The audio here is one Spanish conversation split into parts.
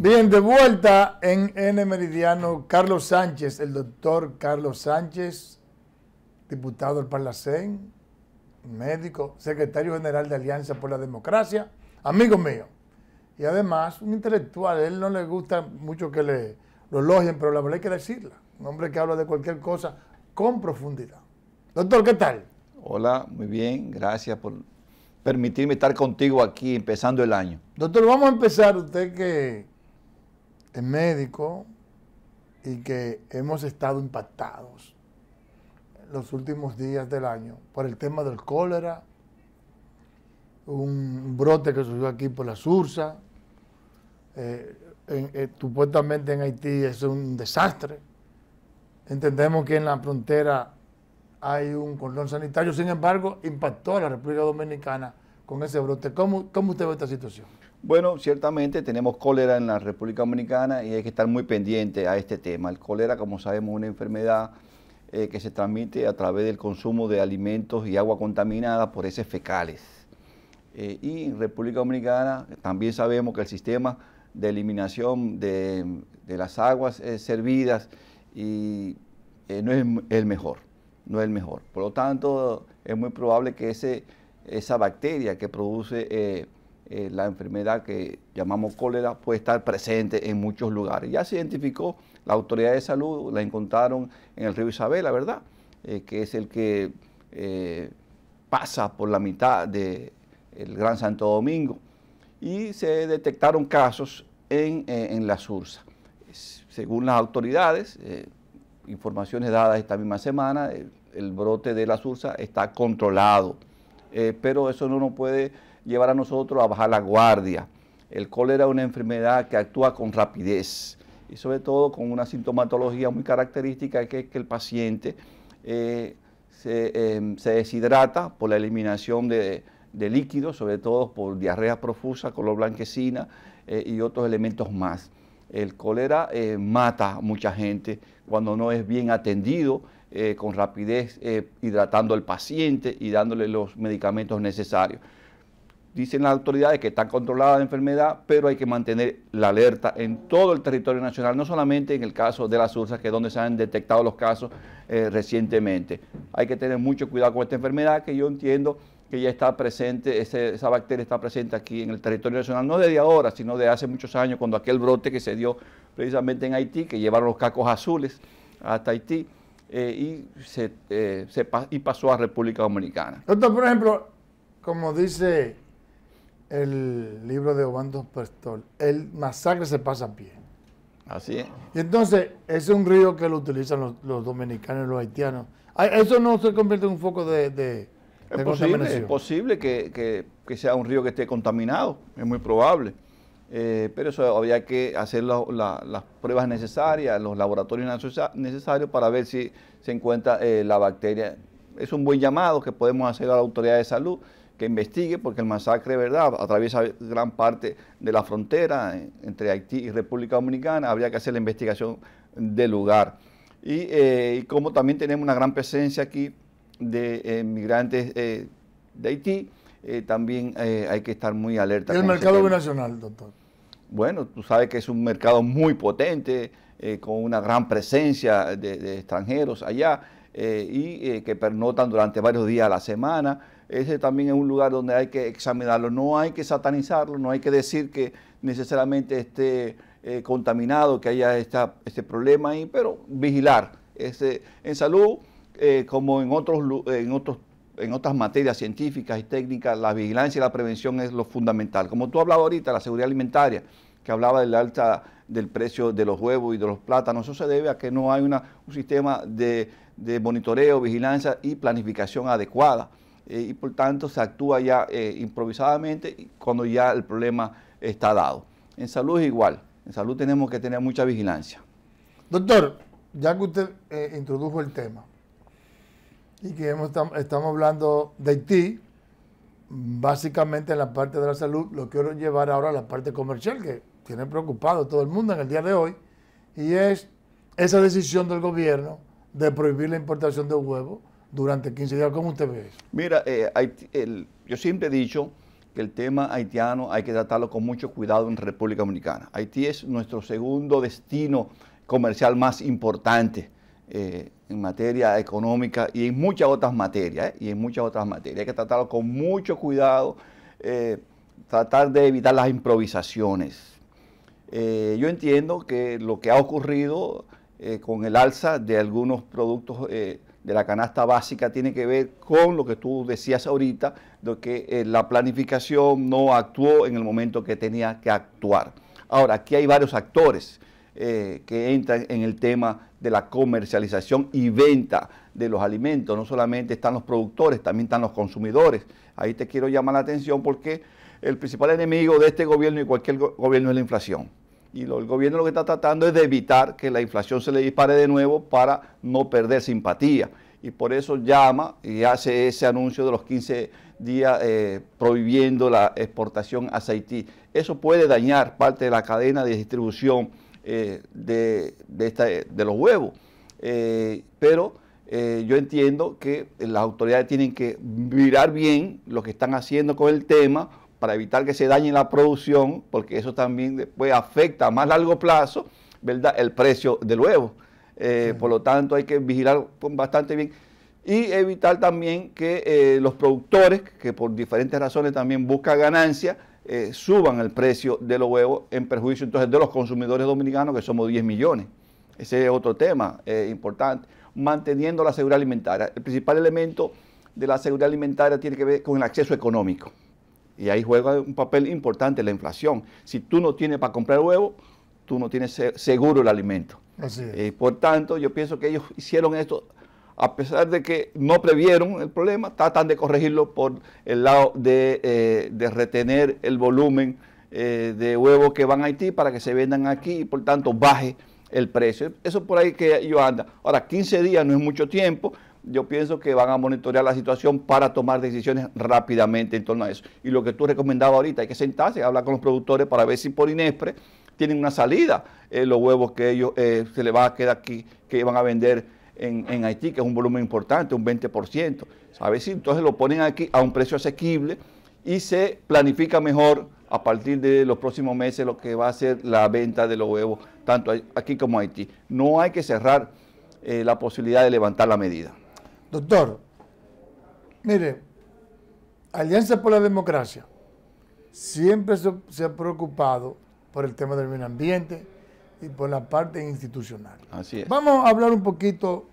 Bien, de vuelta en N Meridiano, Carlos Sánchez, el doctor Carlos Sánchez, diputado del Parlacén, médico, secretario general de Alianza por la Democracia, amigo mío. Y además, un intelectual, a él no le gusta mucho que le lo elogien, pero la verdad hay que decirla. Un hombre que habla de cualquier cosa con profundidad. Doctor, ¿qué tal? Hola, muy bien, gracias por permitirme estar contigo aquí empezando el año. Doctor, vamos a empezar usted que es médico y que hemos estado impactados los últimos días del año por el tema del cólera, un brote que surgió aquí por la Sursa, eh, eh, supuestamente en Haití es un desastre. Entendemos que en la frontera hay un cordón sanitario, sin embargo, impactó a la República Dominicana con ese brote. cómo usted ve esta situación? Bueno, ciertamente tenemos cólera en la República Dominicana y hay que estar muy pendiente a este tema. El cólera, como sabemos, es una enfermedad eh, que se transmite a través del consumo de alimentos y agua contaminada por heces fecales. Eh, y en República Dominicana también sabemos que el sistema de eliminación de, las aguas servidas eh, no es el mejor, no es el mejor. Por lo tanto, es muy probable que ese, esa bacteria que produce eh, la enfermedad que llamamos cólera puede estar presente en muchos lugares. Ya se identificó la autoridad de salud, la encontraron en el río Isabela, ¿verdad? Eh, que es el que eh, pasa por la mitad del Gran Santo Domingo. Y se detectaron casos en, la Sursa. Según las autoridades, informaciones dadas esta misma semana, el, brote de la Sursa está controlado. pero eso no nos puede llevar a nosotros a bajar la guardia. El cólera es una enfermedad que actúa con rapidez y sobre todo con una sintomatología muy característica que es que el paciente eh, em, se, deshidrata por la eliminación de, líquidos, sobre todo por diarrea profusa, color blanquecina eh, y otros elementos más. El cólera eh, mata a mucha gente cuando no es bien atendido, con rapidez hidratando al paciente y dándole los medicamentos necesarios dicen las autoridades que está controlada la enfermedad, pero hay que mantener la alerta en todo el territorio nacional, no solamente en el caso de las ursas, que es donde se han detectado los casos eh, recientemente. Hay que tener mucho cuidado con esta enfermedad que yo entiendo que ya está presente, esa bacteria está presente aquí en el territorio nacional, no desde ahora, sino de hace muchos años, cuando aquel brote que se dio precisamente en Haití, que llevaron los cacos azules hasta Haití, eh, y, se, eh, y pasó a República Dominicana. Doctor, por ejemplo, como dice el libro de Obando Pastor, el masacre se pasa a pie. Así es. Y entonces, es un río que lo utilizan los, dominicanos y los haitianos. Eso no se convierte en un foco de, es posible, que, sea un río que esté contaminado, es muy probable. Eh, pero eso había que hacer las pruebas necesarias, los laboratorios necesarios para ver si se encuentra eh, la bacteria. Es un buen llamado que podemos hacer a la autoridad de salud que investigue, porque el masacre, ¿verdad?, atraviesa gran parte de la frontera eh, entre Haití y República Dominicana, habría que hacer la investigación del lugar. Y, eh, como también tenemos una gran presencia aquí de eh, migrantes de Haití, también hay que estar muy alerta. ¿Y el mercado nacional, doctor? Bueno, tú sabes que es un mercado muy potente, con una gran presencia de, de extranjeros allá, y que pernotan durante varios días a la semana ese también es un lugar donde hay que examinarlo. No hay que satanizarlo, no hay que decir que necesariamente esté eh, contaminado, que haya este problema ahí, pero vigilar. Este, en salud, eh, como en otros, en otras materias científicas y técnicas, la vigilancia y la prevención es lo fundamental. Como tú hablabas ahorita, la seguridad alimentaria, que hablaba del alta del precio de los huevos y de los plátanos, eso se debe a que no hay un sistema de monitoreo, vigilancia y planificación adecuada. Eh, y por tanto se actúa ya eh, improvisadamente cuando ya el problema está dado. En salud es igual, en salud tenemos que tener mucha vigilancia. Doctor, ya que usted eh, introdujo el tema y que estamos hablando de Haití, básicamente en la parte de la salud, lo quiero llevar ahora a la parte comercial que tiene preocupado a todo el mundo en el día de hoy, y es esa decisión del gobierno de prohibir la importación de huevos durante 15 días. ¿Cómo usted ve eso? Mira, eh, yo siempre he dicho que el tema haitiano hay que tratarlo con mucho cuidado en República Dominicana. Haití es nuestro segundo destino comercial más importante eh, en materia económica y en muchas otras materias. Eh, y en muchas otras materias. Hay que tratarlo con mucho cuidado, tratar de evitar las improvisaciones. yo entiendo que lo que ha ocurrido con el alza de algunos productos de la canasta básica tiene que ver con lo que tú decías ahorita, de que eh, la planificación no actuó en el momento que tenía que actuar. Ahora, aquí hay varios actores eh, que entran en el tema de la comercialización y venta de los alimentos. No solamente están los productores, también están los consumidores. Ahí te quiero llamar la atención porque el principal enemigo de este gobierno y cualquier gobierno es la inflación y el gobierno lo que está tratando es de evitar que la inflación se le dispare de nuevo para no perder simpatía. Y por eso llama y hace ese anuncio de los 15 días eh, prohibiendo la exportación a Haití. Eso puede dañar parte de la cadena de distribución eh, de, de, los huevos. Eh, pero yo entiendo que las autoridades tienen que mirar bien lo que están haciendo con el tema para evitar que se dañe la producción, porque eso también después eh, pues, afecta a más largo plazo, El precio del huevo. Eh, por lo tanto, hay que vigilar bastante bien y evitar también que eh, los productores, que por diferentes razones también buscan ganancia, suban el precio de los huevos en perjuicio entonces de los consumidores dominicanos, que somos 10 millones. Ese es otro tema importante. Manteniendo la seguridad alimentaria. El principal elemento de la seguridad alimentaria tiene que ver con el acceso económico. Y ahí juega un papel importante la inflación. Si tú no tienes para comprar huevo, tú no tienes seguro el alimento. Así eh, por tanto, yo pienso que ellos hicieron esto, a pesar de que no previeron el problema, tratan de corregirlo por el lado de, eh, retener el volumen eh, de huevos que van a Haití para que se vendan aquí y por tanto baje el precio. Eso por ahí que yo anda. Ahora, 15 días no es mucho tiempo, yo pienso que van a monitorear la situación para tomar decisiones rápidamente en torno a eso. Y lo que tú recomendabas ahorita, hay que sentarse, hablar con los productores para ver si por Inespre tienen una salida eh, los huevos que ellos eh, se les va a quedar aquí, que van a vender en, Haití, que es un volumen importante, un 20%. A ver si entonces lo ponen aquí a un precio asequible y se planifica mejor a partir de los próximos meses lo que va a ser la venta de los huevos, tanto aquí como Haití. No hay que cerrar eh, la posibilidad de levantar la medida. Doctor, mire, Alianza por la Democracia siempre se, ha preocupado por el tema del medio ambiente y por la parte institucional. Así es. Vamos a hablar un poquito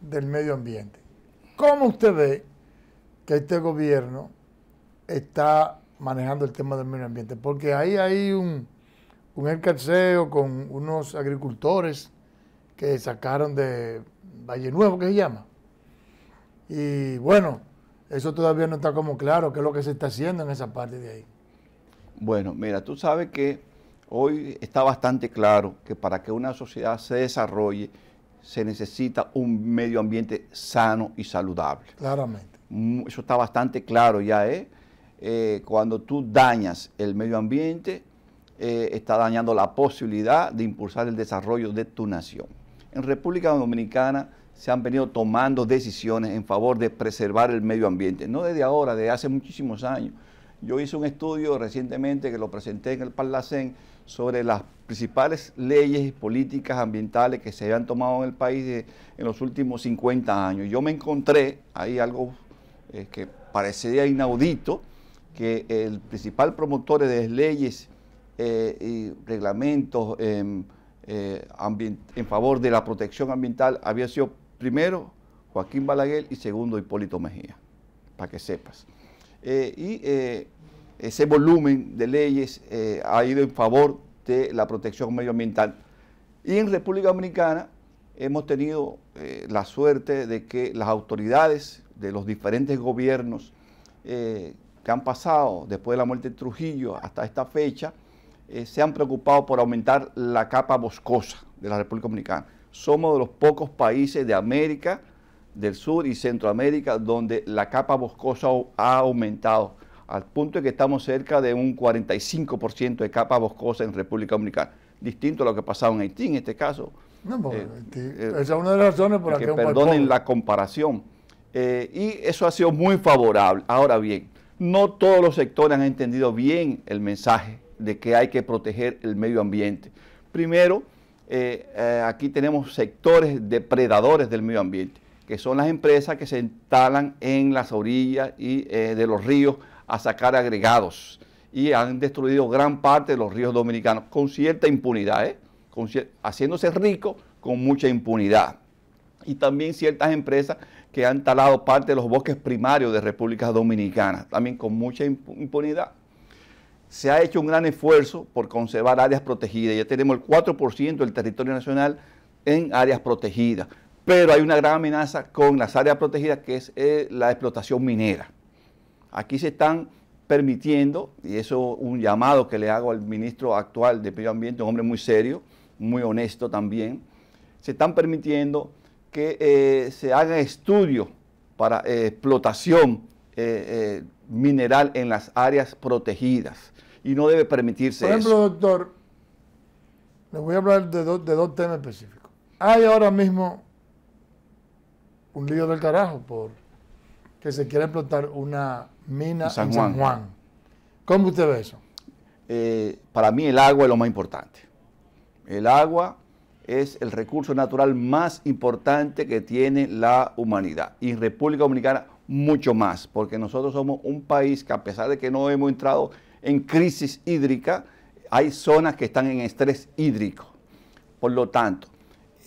del medio ambiente. ¿Cómo usted ve que este gobierno está manejando el tema del medio ambiente? Porque ahí hay un, encarceo con unos agricultores que sacaron de Valle Nuevo, ¿qué se llama. Y bueno, eso todavía no está como claro, qué es lo que se está haciendo en esa parte de ahí. Bueno, mira, tú sabes que hoy está bastante claro que para que una sociedad se desarrolle se necesita un medio ambiente sano y saludable. Claramente. Mm, eso está bastante claro ya, ¿eh? ¿eh? cuando tú dañas el medio ambiente, eh, está dañando la posibilidad de impulsar el desarrollo de tu nación. En República Dominicana se han venido tomando decisiones en favor de preservar el medio ambiente. No desde ahora, desde hace muchísimos años. Yo hice un estudio recientemente que lo presenté en el Palacén sobre las principales leyes y políticas ambientales que se habían tomado en el país en los últimos 50 años. Yo me encontré ahí algo eh, que parecía inaudito, que el principal promotor de leyes eh, y reglamentos em, eh, en favor de la protección ambiental había sido primero Joaquín Balaguer y segundo Hipólito Mejía, para que sepas. Eh, y eh, ese volumen de leyes eh, ha ido en favor de la protección medioambiental. Y en República Dominicana hemos tenido la suerte de que las autoridades de los diferentes gobiernos que han pasado después de la muerte de Trujillo hasta esta fecha, se han preocupado por aumentar la capa boscosa de la República Dominicana somos de los pocos países de América del Sur y Centroamérica donde la capa boscosa ha aumentado, al punto de que estamos cerca de un 45% de capa boscosa en República Dominicana, distinto a lo que pasaba en Haití en este caso. No, eh, eh, esa es una de las razones por las que, que perdonen la comparación. Eh, y eso ha sido muy favorable. Ahora bien, no todos los sectores han entendido bien el mensaje de que hay que proteger el medio ambiente. Primero, eh, eh, aquí tenemos sectores depredadores del medio ambiente, que son las empresas que se instalan en las orillas y, eh, de los ríos a sacar agregados y han destruido gran parte de los ríos dominicanos con cierta impunidad, haciéndose ricos con mucha impunidad. Y también ciertas empresas que han talado parte de los bosques primarios de República Dominicana, también con mucha impunidad se ha hecho un gran esfuerzo por conservar áreas protegidas. Ya tenemos el 4% del territorio nacional en áreas protegidas. Pero hay una gran amenaza con las áreas protegidas que es eh, la explotación minera. Aquí se están permitiendo, y eso un llamado que le hago al ministro actual de Medio Ambiente, un hombre muy serio, muy honesto también, se están permitiendo que eh, se haga estudios para eh, explotación mineral en las áreas protegidas y no debe permitirse eso. Por ejemplo, doctor, le voy a hablar de, de dos temas específicos. Hay ahora mismo un lío del carajo por que se quiere explotar una mina en San, Juan. ¿Cómo usted ve eso? Eh, para mí el agua es lo más importante. El agua es el recurso natural más importante que tiene la humanidad. Y República Dominicana mucho más, porque nosotros somos un país que a pesar de que no hemos entrado en crisis hídrica, hay zonas que están en estrés hídrico. Por lo tanto,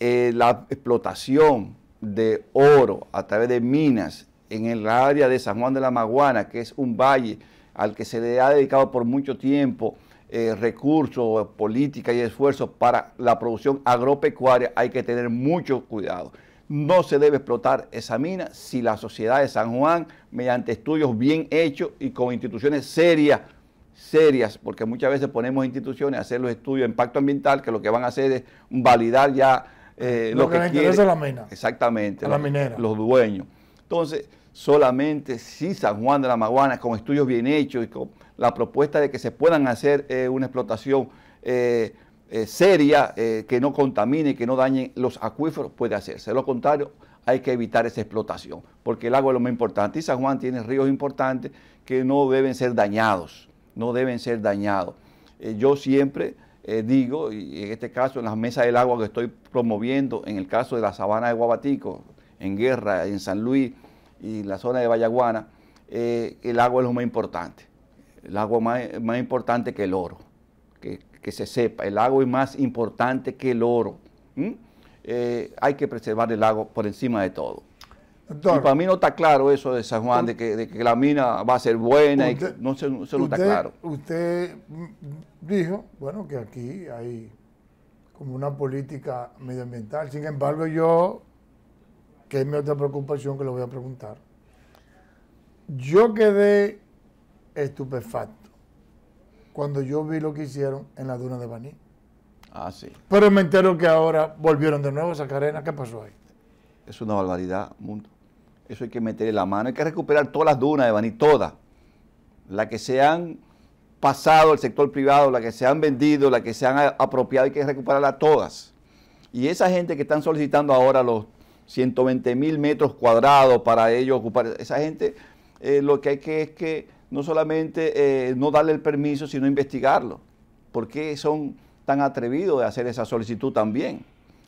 eh, la explotación de oro a través de minas en el área de San Juan de la Maguana, que es un valle al que se le ha dedicado por mucho tiempo eh, recursos, política y esfuerzos para la producción agropecuaria, hay que tener mucho cuidado. No se debe explotar esa mina si la sociedad de San Juan, mediante estudios bien hechos y con instituciones serias, serias, porque muchas veces ponemos instituciones a hacer los estudios de impacto ambiental, que lo que van a hacer es validar ya eh, lo, que, la mina. Exactamente. la los, Los dueños. Entonces, solamente si San Juan de la Maguana, con estudios bien hechos y con la propuesta de que se puedan hacer eh, una explotación eh, eh, seria eh, que no contamine, que no dañe los acuíferos, puede hacerse. Lo contrario, hay que evitar esa explotación, porque el agua es lo más importante. Y San Juan tiene ríos importantes que no deben ser dañados, no deben ser dañados. Eh, yo siempre digo, y en este caso en las mesas del agua que estoy promoviendo, en el caso de la sabana de Guabatico, en Guerra, en San Luis y en la zona de Vallaguana, el agua es lo más importante. El agua más, más importante que el oro, que que se sepa, el agua es más importante que el oro. Eh, hay que preservar el agua por encima de todo. y para mí no está claro eso de San Juan, de que, la mina va a ser buena, y no se, no está claro. Usted dijo, bueno, que aquí hay como una política medioambiental, sin embargo yo, que es mi otra preocupación que le voy a preguntar, yo quedé estupefacto cuando yo vi lo que hicieron en la duna de Baní. Ah, sí. Pero me entero que ahora volvieron de nuevo a esa carena. ¿Qué pasó ahí? Es una barbaridad, mundo. Eso hay que meterle la mano. Hay que recuperar todas las dunas de Baní, todas. Las que se han pasado al sector privado, las que se han vendido, las que se han apropiado, hay que recuperarlas todas. Y esa gente que están solicitando ahora los 120 mil metros cuadrados para ellos ocupar, esa gente, eh, lo que hay que es que no solamente eh, no darle el permiso, sino investigarlo. ¿Por qué son tan atrevidos de hacer esa solicitud también?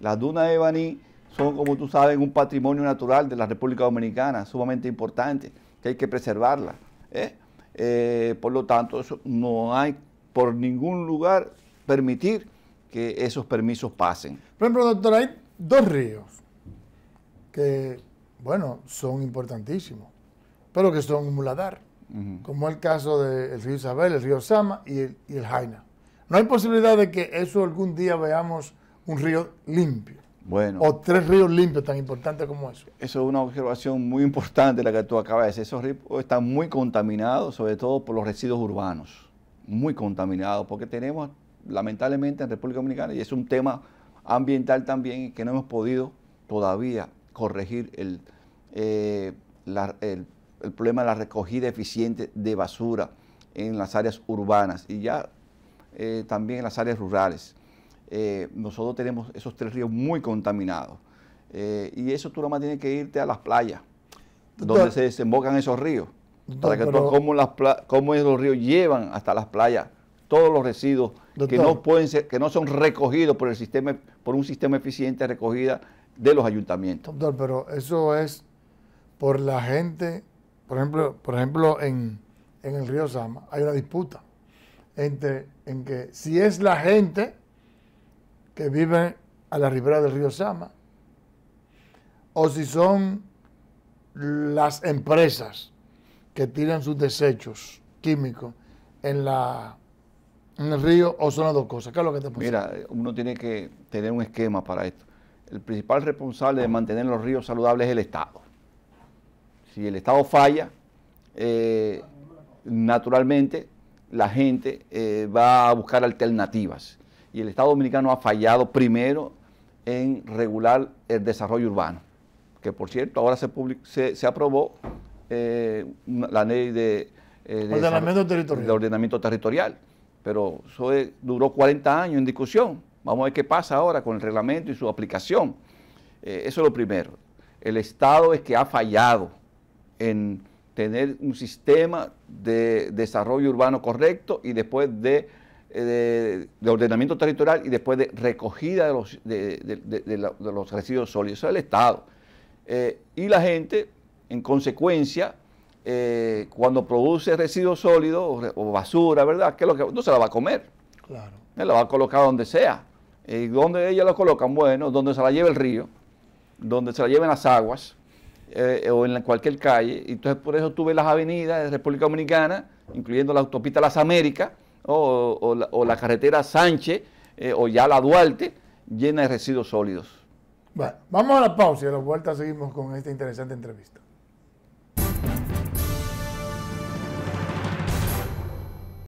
Las dunas de Baní son, como tú sabes, un patrimonio natural de la República Dominicana, sumamente importante, que hay que preservarla. ¿eh? Eh, por lo tanto, no hay por ningún lugar permitir que esos permisos pasen. Por ejemplo, doctor, hay dos ríos que, bueno, son importantísimos, pero que son un muladar como el caso del río Isabel, el río Sama y el, Jaina. No hay posibilidad de que eso algún día veamos un río limpio. Bueno. O tres ríos limpios tan importantes como eso. Eso es una observación muy importante la que tú acabas de decir. Esos ríos están muy contaminados, sobre todo por los residuos urbanos. Muy contaminados, porque tenemos, lamentablemente, en República Dominicana, y es un tema ambiental también, que no hemos podido todavía corregir el, eh, el el problema de la recogida eficiente de basura en las áreas urbanas y ya eh, también en las áreas rurales. Eh, nosotros tenemos esos tres ríos muy contaminados eh, y eso tú más tienes que irte a las playas donde se desembocan esos ríos para que tú cómo, las cómo esos ríos llevan hasta las playas todos los residuos que no pueden que no son recogidos por el sistema por un sistema eficiente de recogida de los ayuntamientos. Doctor, pero eso es por la gente por ejemplo, por ejemplo en, el río Sama hay una disputa entre en que si es la gente que vive a la ribera del río Sama o si son las empresas que tiran sus desechos químicos en la el río o son las dos cosas. ¿Qué lo que te Mira, uno tiene que tener un esquema para esto. El principal responsable de mantener los ríos saludables es el Estado si el Estado falla, eh, naturalmente la gente eh, va a buscar alternativas. Y el Estado dominicano ha fallado primero en regular el desarrollo urbano, que por cierto ahora se, se, aprobó eh, la ley de, ordenamiento territorial. pero eso duró 40 años en discusión. Vamos a ver qué pasa ahora con el reglamento y su aplicación. eso es lo primero. El Estado es que ha fallado en tener un sistema de desarrollo urbano correcto y después de, eh, ordenamiento territorial y después de recogida de los, de, los residuos sólidos. Eso es el Estado. Eh, y la gente, en consecuencia, eh, cuando produce residuos sólidos o, basura, ¿verdad? Que lo que, no se la va a comer. Claro. la va a colocar donde sea. ¿Y dónde ella lo colocan? Bueno, donde se la lleve el río, donde se la lleven las aguas, eh, o en cualquier calle. Entonces por eso tuve las avenidas de República Dominicana, incluyendo la autopista Las Américas o, la, carretera Sánchez eh, o ya la Duarte, llena de residuos sólidos. Bueno, vamos a la pausa y a la vuelta seguimos con esta interesante entrevista.